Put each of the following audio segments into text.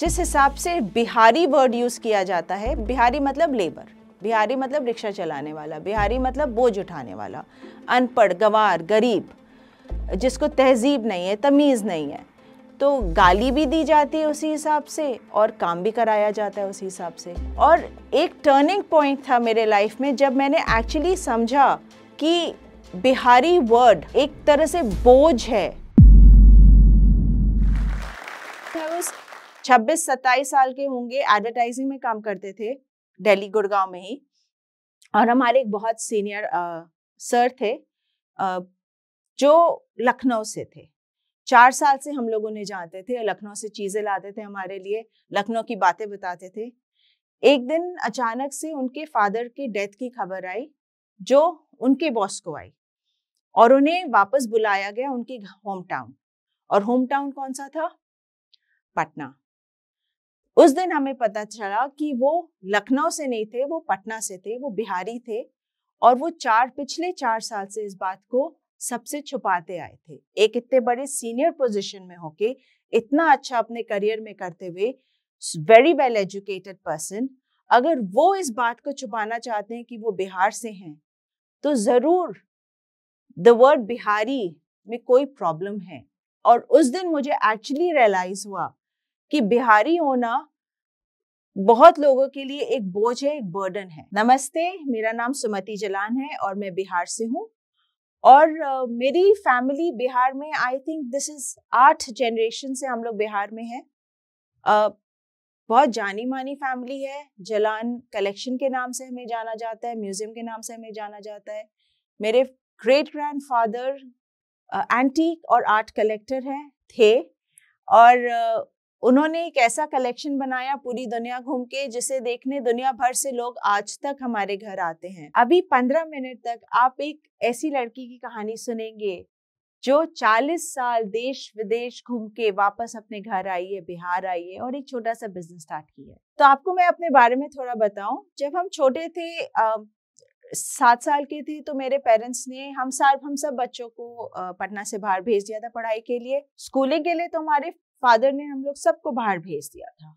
जिस हिसाब से बिहारी वर्ड यूज़ किया जाता है बिहारी मतलब लेबर बिहारी मतलब रिक्शा चलाने वाला बिहारी मतलब बोझ उठाने वाला अनपढ़ गवार गरीब जिसको तहजीब नहीं है तमीज़ नहीं है तो गाली भी दी जाती है उसी हिसाब से और काम भी कराया जाता है उसी हिसाब से और एक टर्निंग पॉइंट था मेरे लाइफ में जब मैंने एक्चुअली समझा कि बिहारी वर्ड एक तरह से बोझ है 26 सत्ताईस साल के होंगे एडवर्टाइजिंग में काम करते थे दिल्ली गुड़गांव में ही और हमारे एक बहुत सीनियर आ, सर थे आ, जो लखनऊ से थे चार साल से हम लोगों ने जानते थे लखनऊ से चीज़ें लाते थे हमारे लिए लखनऊ की बातें बताते थे एक दिन अचानक से उनके फादर की डेथ की खबर आई जो उनके बॉस को आई और उन्हें वापस बुलाया गया उनकी होम टाउन और होम टाउन कौन सा था पटना उस दिन हमें पता चला कि वो लखनऊ से नहीं थे वो पटना से थे वो बिहारी थे और वो चार पिछले चार साल से इस बात को सबसे छुपाते आए थे एक इतने बड़े सीनियर पोजीशन में होके इतना अच्छा अपने करियर में करते हुए वेरी वेल एजुकेटेड पर्सन अगर वो इस बात को छुपाना चाहते हैं कि वो बिहार से हैं तो ज़रूर द वर्ड बिहारी में कोई प्रॉब्लम है और उस दिन मुझे एक्चुअली रियलाइज हुआ कि बिहारी होना बहुत लोगों के लिए एक बोझ है एक बर्डन है नमस्ते मेरा नाम सुमति जलान है और मैं बिहार से हूँ और uh, मेरी फैमिली बिहार में आई थिंक दिस इज आठ जनरेशन से हम लोग बिहार में हैं uh, बहुत जानी मानी फैमिली है जलान कलेक्शन के नाम से हमें जाना जाता है म्यूजियम के नाम से हमें जाना जाता है मेरे ग्रेट ग्रैंड फादर एंटीक और आर्ट कलेक्टर हैं थे और uh, उन्होंने एक ऐसा कलेक्शन बनाया पूरी दुनिया घूम के जिसे देखने दुनिया भर से लोग आज तक हमारे घर आते हैं अभी पंद्रह मिनट तक आप एक ऐसी लड़की की कहानी सुनेंगे जो चालीस साल देश विदेश घूम के वापस अपने घर आई है बिहार आई है और एक छोटा सा बिजनेस स्टार्ट किया है तो आपको मैं अपने बारे में थोड़ा बताऊं जब हम छोटे थे सात साल के थे तो मेरे पेरेंट्स ने हम सार हम सब बच्चों को पटना से बाहर भेज दिया था पढ़ाई के लिए स्कूलिंग के लिए तो हमारे फादर ने हम लोग सबको बाहर भेज दिया था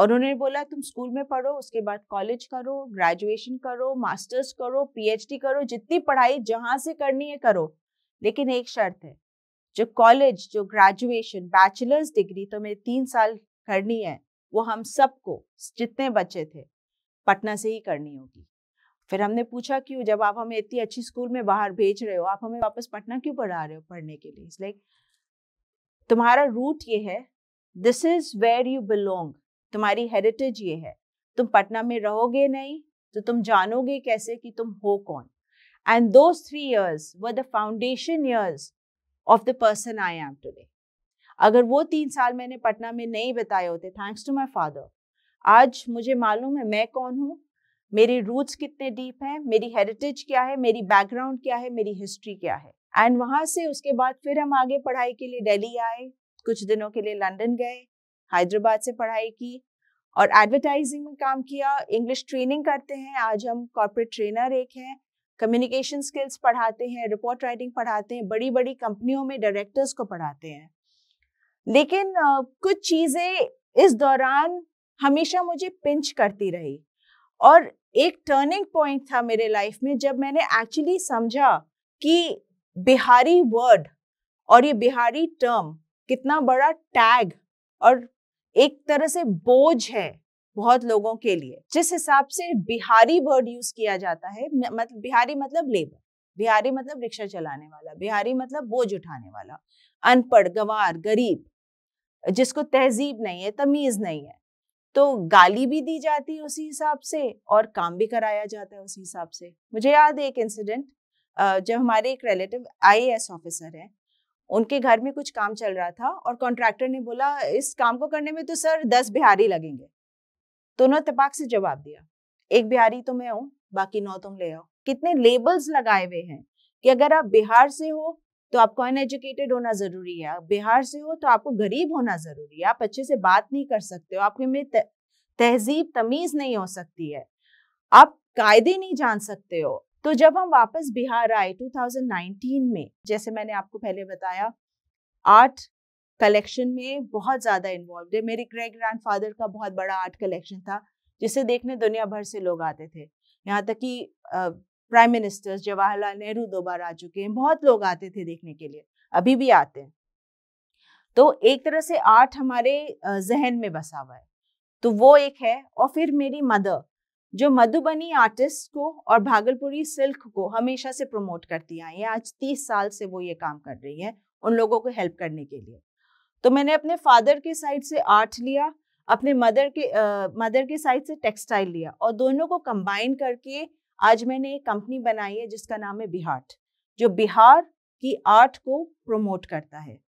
और उन्होंने बोला तुम स्कूल में पढ़ो उसके बाद कॉलेज करो ग्रेजुएशन करो मास्टर्स करो पीएचडी करो जितनी पढ़ाई जहां से करनी है करो लेकिन एक शर्त है जो कॉलेज जो ग्रेजुएशन बैचलर्स डिग्री तुम्हें तो तीन साल करनी है वो हम सबको जितने बच्चे थे पटना से ही करनी होगी फिर हमने पूछा क्यों जब आप हमें इतनी अच्छी स्कूल में बाहर भेज रहे हो आप हमें वापस पटना क्यों पढ़ा रहे हो पढ़ने के लिए लाइक like, तुम्हारा रूट ये है this is where you belong तुम्हारी हेरिटेज ये है तुम पटना में रहोगे नहीं तो तुम जानोगे कैसे कि तुम हो कौन एंड दो थ्री ईयर्स व the foundation years of the person I am today अगर वो तीन साल मैंने पटना में नहीं बताए होते थैंक्स टू माई फादर आज मुझे मालूम है मैं कौन हूँ मेरी रूट्स कितने डीप हैं मेरी हेरिटेज क्या है मेरी बैकग्राउंड क्या है मेरी हिस्ट्री क्या है एंड वहां से उसके बाद फिर हम आगे पढ़ाई के लिए दिल्ली आए कुछ दिनों के लिए लंदन गए हैदराबाद से पढ़ाई की और एडवर्टाइजिंग में काम किया इंग्लिश ट्रेनिंग करते हैं आज हम कॉर्पोरेट ट्रेनर एक हैं कम्युनिकेशन स्किल्स पढ़ाते हैं रिपोर्ट राइटिंग पढ़ाते हैं बड़ी बड़ी कंपनियों में डायरेक्टर्स को पढ़ाते हैं लेकिन कुछ चीज़ें इस दौरान हमेशा मुझे पिंच करती रही और एक टर्निंग पॉइंट था मेरे लाइफ में जब मैंने एक्चुअली समझा कि बिहारी वर्ड और ये बिहारी टर्म कितना बड़ा टैग और एक तरह से बोझ है बहुत लोगों के लिए जिस हिसाब से बिहारी वर्ड यूज किया जाता है मतलब बिहारी मतलब लेबर बिहारी मतलब रिक्शा चलाने वाला बिहारी मतलब बोझ उठाने वाला अनपढ़ गवार गरीब जिसको तहजीब नहीं है तमीज नहीं है तो गाली भी दी जाती है उसी हिसाब से और काम भी कराया जाता है उसी हिसाब से मुझे याद है एक इंसिडेंट जब हमारे एक रिलेटिव आई ऑफिसर है उनके घर में कुछ काम चल रहा था और कॉन्ट्रैक्टर ने बोला इस काम को करने में तो सर दस बिहारी लगेंगे तो उन्होंने तपाक से जवाब दिया एक बिहारी तो मैं हूँ बाकी नौ तुम ले आओ कितने लेबल्स लगाए हुए हैं कि अगर आप बिहार से हो तो आपको अनएजुकेटेड होना जरूरी है बिहार से हो तो आपको गरीब होना जरूरी है आप अच्छे से बात नहीं कर सकते हो आपके में तहजीब तमीज नहीं हो सकती है आप कायदे नहीं जान सकते हो तो जब हम वापस बिहार आए 2019 में जैसे मैंने आपको पहले बताया आर्ट कलेक्शन में बहुत ज़्यादा इन्वॉल्व है मेरे ग्रैंड ग्रैंडफादर का बहुत बड़ा आर्ट कलेक्शन था जिसे देखने दुनिया भर से लोग आते थे यहाँ तक कि प्राइम मिनिस्टर जवाहरलाल नेहरू दो बार आ चुके हैं बहुत लोग आते थे देखने के लिए अभी भी आते हैं तो एक तरह से आर्ट हमारे जहन में बसा हुआ है तो वो एक है और फिर मेरी मदर जो मधुबनी आर्टिस्ट को और भागलपुरी सिल्क को हमेशा से प्रमोट करती आई है आज तीस साल से वो ये काम कर रही है उन लोगों को हेल्प करने के लिए तो मैंने अपने फादर के साइड से आर्ट लिया अपने मदर के मदर के साइड से टेक्सटाइल लिया और दोनों को कंबाइन करके आज मैंने एक कंपनी बनाई है जिसका नाम है बिहार जो बिहार की आर्ट को प्रमोट करता है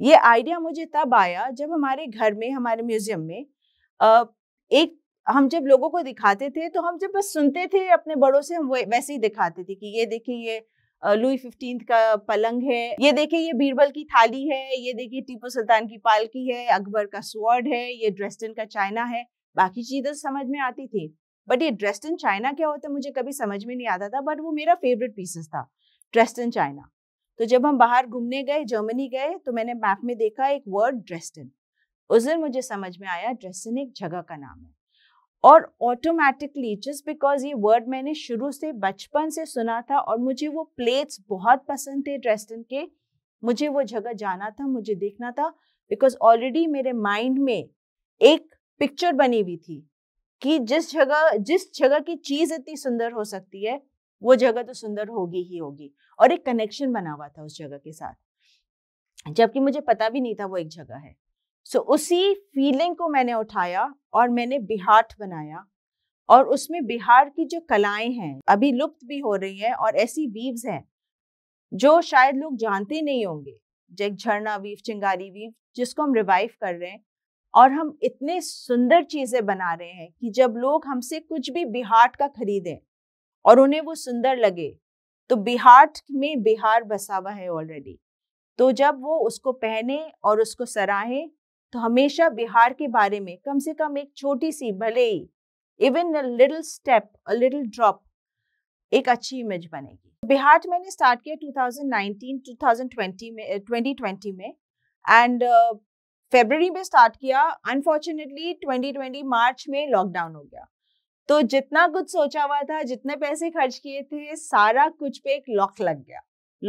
ये आइडिया मुझे तब आया जब हमारे घर में हमारे म्यूजियम में एक हम जब लोगों को दिखाते थे तो हम जब बस सुनते थे अपने बड़ों से हम वैसे ही दिखाते थे कि ये देखिए ये लुई फिफ्टीन का पलंग है ये देखिए ये बीरबल की थाली है ये देखिए टीपू सुल्तान की पालकी है अकबर का स्वर्ड है ये ड्रेस्टन का चाइना है बाकी चीज़ें तो समझ में आती थी बट ये ड्रेस्टन चाइना क्या होता है मुझे कभी समझ में नहीं आता था बट वो मेरा फेवरेट पीसेस था ड्रेस्टन चाइना तो जब हम बाहर घूमने गए जर्मनी गए तो मैंने मैप में देखा एक वर्ड ड्रेस्टन उस दिन मुझे समझ में आया ड्रेस्टन एक जगह का नाम है और ऑटोमेटिकली जस्ट बिकॉज ये वर्ड मैंने शुरू से बचपन से सुना था और मुझे वो प्लेट्स बहुत पसंद थे ड्रेस्टन के मुझे वो जगह जाना था मुझे देखना था बिकॉज ऑलरेडी मेरे माइंड में एक पिक्चर बनी हुई थी कि जिस जगह जिस जगह की चीज़ इतनी सुंदर हो सकती है वो जगह तो सुंदर होगी ही होगी और एक कनेक्शन बना हुआ था उस जगह के साथ जबकि मुझे पता भी नहीं था वो एक जगह है सो so, उसी फीलिंग को मैंने उठाया और मैंने बिहाट बनाया और उसमें बिहार की जो कलाएं हैं अभी लुप्त भी हो रही हैं और ऐसी वीव्स हैं जो शायद लोग जानते नहीं होंगे जैक झरना वीव चिंगारी वीव जिसको हम रिवाइव कर रहे हैं और हम इतने सुंदर चीज़ें बना रहे हैं कि जब लोग हमसे कुछ भी बिहाट का खरीदें और उन्हें वो सुंदर लगे तो बिहाट में बिहार बसा हुआ है ऑलरेडी तो जब वो उसको पहने और उसको सराहें तो हमेशा बिहार के बारे में कम से कम एक छोटी सी भले ही even a little step a little drop एक अच्छी इमेज बनेगी बिहार मैंने स्टार्ट किया 2019 2020 में 2020 में एंड फेबररी uh, में स्टार्ट किया अनफॉर्चुनेटली 2020 मार्च में लॉकडाउन हो गया तो जितना कुछ सोचा हुआ था जितने पैसे खर्च किए थे सारा कुछ पे एक लॉक लग गया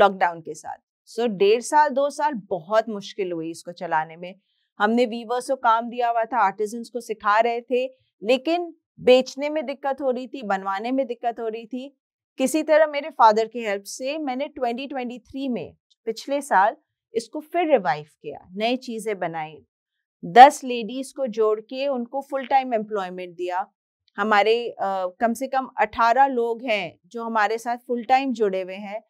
लॉकडाउन के साथ सो so, डेढ़ साल दो साल बहुत मुश्किल हुई इसको चलाने में हमने वीवर्स को काम दिया हुआ था आर्टिजन को सिखा रहे थे लेकिन बेचने में दिक्कत हो रही थी बनवाने में दिक्कत हो रही थी किसी तरह मेरे फादर के हेल्प से मैंने 2023 में पिछले साल इसको फिर रिवाइव किया नई चीज़ें बनाई दस लेडीज़ को जोड़ के उनको फुल टाइम एम्प्लॉयमेंट दिया हमारे आ, कम से कम अठारह लोग हैं जो हमारे साथ फुल टाइम जुड़े हुए हैं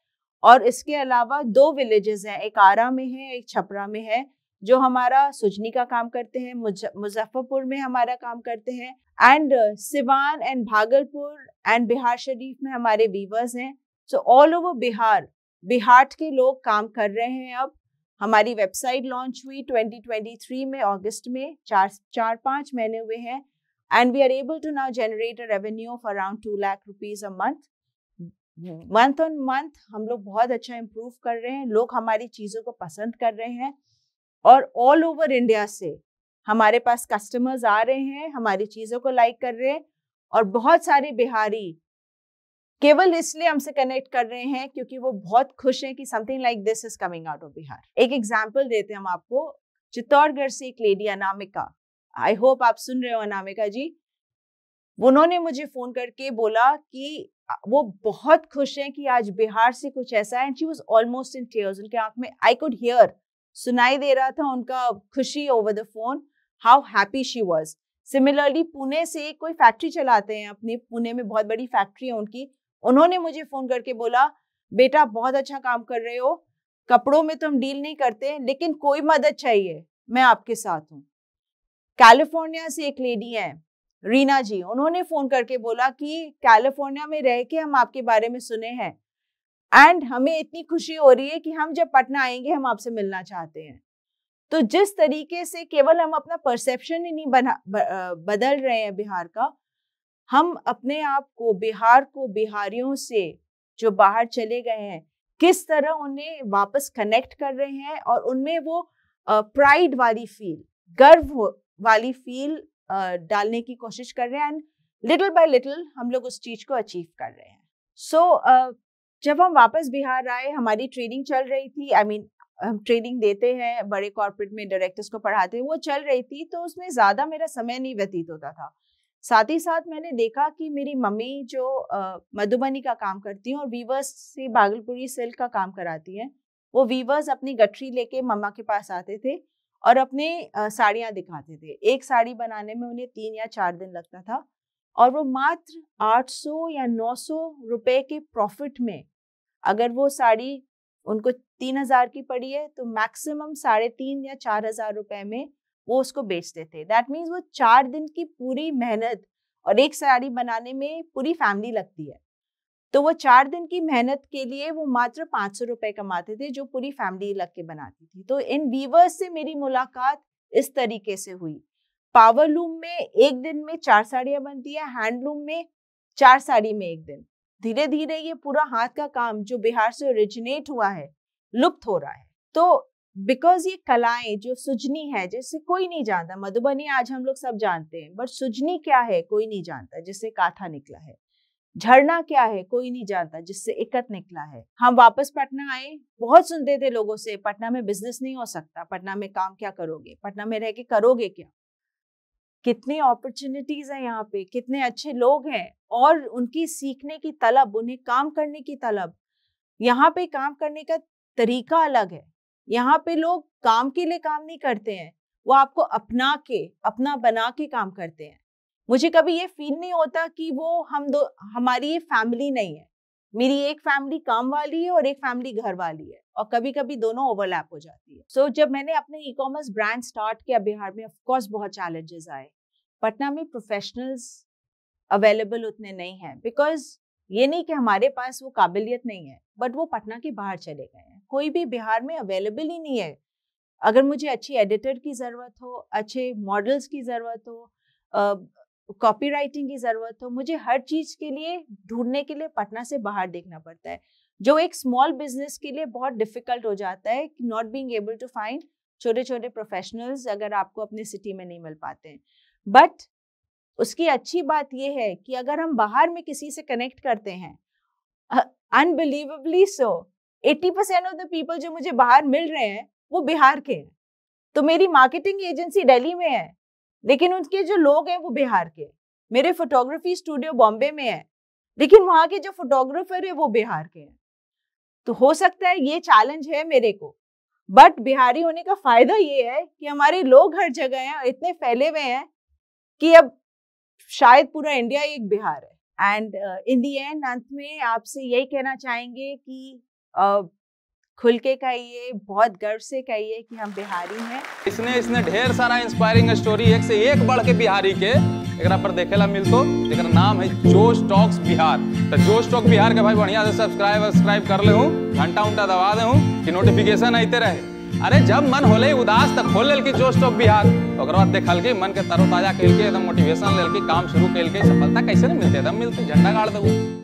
और इसके अलावा दो विलेजेस हैं एक आरा में है एक छपरा में है जो हमारा सुजनी का काम करते हैं मुजफ्फरपुर में हमारा काम करते हैं and Siwan and Bhagalpur and Bihar Sharif में हमारे वीवर्स हैं so all over Bihar Bihar के लोग काम कर रहे हैं अब हमारी वेबसाइट लॉन्च हुई 2023 में अगस्त में चार चार पाँच महीने हुए हैं and we are able to now generate a revenue of around two lakh rupees a month month on month हम लोग बहुत अच्छा इम्प्रूव कर रहे हैं लोग हमारी चीज़ों को पसंद कर रहे हैं और ऑल ओवर इंडिया से हमारे पास कस्टमर्स आ रहे हैं हमारी चीज़ों को लाइक कर रहे हैं और बहुत सारे बिहारी केवल इसलिए हमसे कनेक्ट कर रहे हैं क्योंकि वो बहुत खुश हैं कि something like this is coming out of Bihar एक एग्जाम्पल देते हैं हम आपको चित्तौड़गढ़ से एक लेडी अनामिका आई होप आप सुन रहे हो अनामिका जी उन्होंने मुझे फोन करके बोला कि वो बहुत खुश हैं कि आज बिहार से कुछ ऐसा है and she was almost in tears उनके आंख में आई कुड हियर सुनाई दे रहा था उनका खुशी over the phone how happy she was similarly Pune से कोई फैक्ट्री चलाते हैं अपने पुणे में बहुत बड़ी फैक्ट्री है उनकी उन्होंने मुझे फ़ोन करके बोला बेटा बहुत अच्छा काम कर रहे हो कपड़ों में तो हम डील नहीं करते लेकिन कोई मदद चाहिए मैं आपके साथ हूँ कैलिफोर्निया से एक लेडी है रीना जी उन्होंने फ़ोन करके बोला कि कैलिफोर्निया में रह के हम आपके बारे में सुने हैं एंड हमें इतनी खुशी हो रही है कि हम जब पटना आएंगे हम आपसे मिलना चाहते हैं तो जिस तरीके से केवल हम अपना परसेप्शन ही नहीं बना बदल रहे हैं बिहार का हम अपने आप को बिहार को बिहारियों से जो बाहर चले गए हैं किस तरह उन्हें वापस कनेक्ट कर रहे हैं और उनमें वो प्राइड वाली फील गर्व वाली फील डालने की कोशिश कर रहे हैं एंड लिटिल बाय लिटिल हम लोग उस चीज को अचीव कर रहे हैं सो so, uh, जब हम वापस बिहार आए हमारी ट्रेनिंग चल रही थी आई I मीन mean, हम ट्रेनिंग देते हैं बड़े कॉर्पोरेट में डायरेक्टर्स को पढ़ाते हैं वो चल रही थी तो उसमें ज़्यादा मेरा समय नहीं व्यतीत होता था साथ ही साथ मैंने देखा कि मेरी मम्मी जो मधुबनी का काम करती हैं और वीवर्स से भागलपुरी सिल्क का काम कराती हैं वो वीवर्स अपनी गठरी लेके मम्मा के पास आते थे और अपने साड़ियाँ दिखाते थे एक साड़ी बनाने में उन्हें तीन या चार दिन लगता था और वो मात्र 800 या 900 रुपए के प्रॉफिट में अगर वो साड़ी उनको तीन हजार की पड़ी है तो मैक्सिमम साढ़े तीन या चार हजार रुपए में वो उसको बेचते थे दैट मीन्स वो चार दिन की पूरी मेहनत और एक साड़ी बनाने में पूरी फैमिली लगती है तो वो चार दिन की मेहनत के लिए वो मात्र पाँच सौ रुपये कमाते थे जो पूरी फैमिली लग के बनाती थी तो इन वीवर्स से मेरी मुलाकात इस तरीके से हुई पावर लूम में एक दिन में चार साड़ियाँ बनती है हैंडलूम में चार साड़ी में एक दिन धीरे धीरे ये पूरा हाथ का काम जो बिहार से ओरिजिनेट हुआ है लुप्त हो रहा है तो बिकॉज ये कलाएं जो सुजनी है जैसे कोई नहीं जानता मधुबनी आज हम लोग सब जानते हैं बट सुजनी क्या है कोई नहीं जानता जिससे काथा निकला है झरना क्या है कोई नहीं जानता जिससे इकत निकला है हम वापस पटना आए बहुत सुनते थे लोगों से पटना में बिजनेस नहीं हो सकता पटना में काम क्या करोगे पटना में रह के करोगे क्या कितने अपॉर्चुनिटीज हैं यहाँ पे कितने अच्छे लोग हैं और उनकी सीखने की तलब उन्हें काम करने की तलब यहाँ पे काम करने का तरीका अलग है यहाँ पे लोग काम के लिए काम नहीं करते हैं वो आपको अपना के अपना बना के काम करते हैं मुझे कभी ये फील नहीं होता कि वो हम दो हमारी ये फैमिली नहीं है मेरी एक फैमिली काम वाली है और एक फैमिली घर वाली है और कभी कभी दोनों ओवरलैप हो जाती है सो so, जब मैंने अपने ई कॉमर्स ब्रांड स्टार्ट किया बिहार में ऑफकोर्स बहुत चैलेंजेस आए पटना में प्रोफेशनल्स अवेलेबल उतने नहीं हैं बिकॉज ये नहीं कि हमारे पास वो काबिलियत नहीं है बट वो पटना के बाहर चले गए हैं कोई भी बिहार में अवेलेबल ही नहीं है अगर मुझे अच्छी एडिटर की ज़रूरत हो अच्छे मॉडल्स की ज़रूरत हो कॉपी राइटिंग की ज़रूरत हो मुझे हर चीज़ के लिए ढूंढने के लिए पटना से बाहर देखना पड़ता है जो एक स्मॉल बिजनेस के लिए बहुत डिफिकल्ट हो जाता है not being able to find छोटे छोटे प्रोफेशनल्स अगर आपको अपने सिटी में नहीं मिल पाते हैं बट उसकी अच्छी बात यह है कि अगर हम बाहर में किसी से कनेक्ट करते हैं unbelievably so eighty percent of the people जो मुझे बाहर मिल रहे हैं वो बिहार के हैं तो मेरी मार्केटिंग एजेंसी दिल्ली में है लेकिन उनके जो लोग हैं वो बिहार के मेरे फोटोग्राफी स्टूडियो बॉम्बे में है लेकिन वहाँ के जो फोटोग्राफर है वो बिहार के हैं तो हो सकता है ये चैलेंज है मेरे को बट बिहारी होने का फायदा ये है कि हमारे लोग हर जगह हैं और इतने फैले हुए हैं कि अब शायद पूरा इंडिया एक बिहार है एंड इन दी एंड अंत में आपसे यही कहना चाहेंगे कि uh, खुल के कहिए बहुत गर्व से कहिए कि हम बिहारी हैं इसने इसने ढेर सारा इंस्पायरिंग स्टोरी एक से एक बढ़ के बिहारी के एक पर देखे ला मिलतो एक नाम है जोश टॉक्स बिहार तो जोश टॉक बिहार के भाई बढ़िया से सब्सक्राइब सब्सक्राइब कर ले घंटा उंटा दबा दे हूँ कि नोटिफिकेशन आते रहे अरे जब मन होले उदास तो खोल लेल की जोश टॉक बिहार तो बाद देखल के मन के तरोताजा कल के एकदम मोटिवेशन लेल के काम शुरू कल के सफलता कैसे न मिलते एकदम मिलते झंडा गाड़ दू